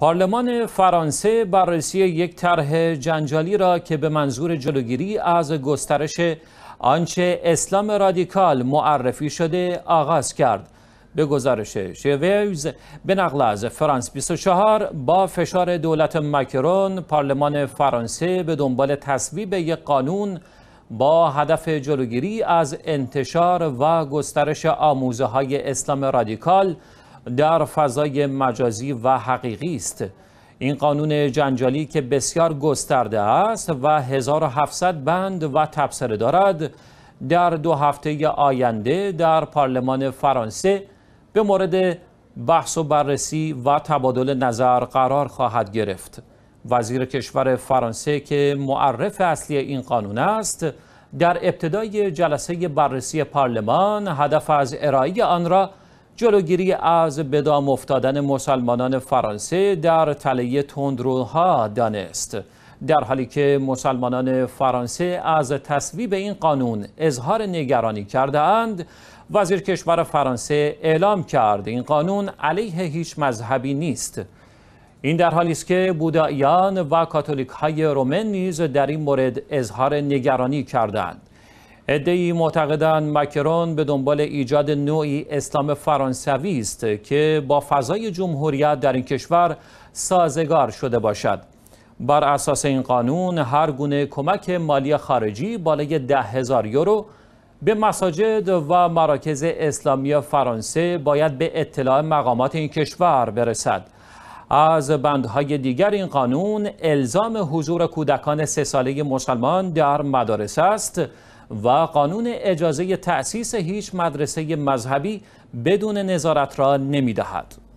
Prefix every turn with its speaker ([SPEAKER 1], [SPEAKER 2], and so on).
[SPEAKER 1] پارلمان فرانسه بررسی یک طرح جنجالی را که به منظور جلوگیری از گسترش آنچه اسلام رادیکال معرفی شده آغاز کرد به گزارش شویز به نقل از فرانس 24 با فشار دولت مکرون پارلمان فرانسه به دنبال تصویب یک قانون با هدف جلوگیری از انتشار و گسترش آموزه های اسلام رادیکال در فضای مجازی و حقیقی است این قانون جنجالی که بسیار گسترده است و 1700 بند و تبصره دارد در دو هفته آینده در پارلمان فرانسه به مورد بحث و بررسی و تبادل نظر قرار خواهد گرفت وزیر کشور فرانسه که معرف اصلی این قانون است در ابتدای جلسه بررسی پارلمان هدف از ارائه آن را جلوگیری از بدام افتادن مسلمانان فرانسه در تله تندروها دانست در حالی که مسلمانان فرانسه از تصویب این قانون اظهار نگرانی کرده اند وزیر کشور فرانسه اعلام کرد این قانون علیه هیچ مذهبی نیست این در حالی است که بودائیان و کاتولیک های رومن نیز در این مورد اظهار نگرانی کردند ادهی معتقدان مکرون به دنبال ایجاد نوعی اسلام فرانسوی است که با فضای جمهوریت در این کشور سازگار شده باشد. بر اساس این قانون هر گونه کمک مالی خارجی بالای ده هزار یورو به مساجد و مراکز اسلامی فرانسه باید به اطلاع مقامات این کشور برسد. از بندهای دیگر این قانون الزام حضور کودکان سه ساله مسلمان در مدارس است و قانون اجازه تأسیس هیچ مدرسه مذهبی بدون نظارت را نمی دهد.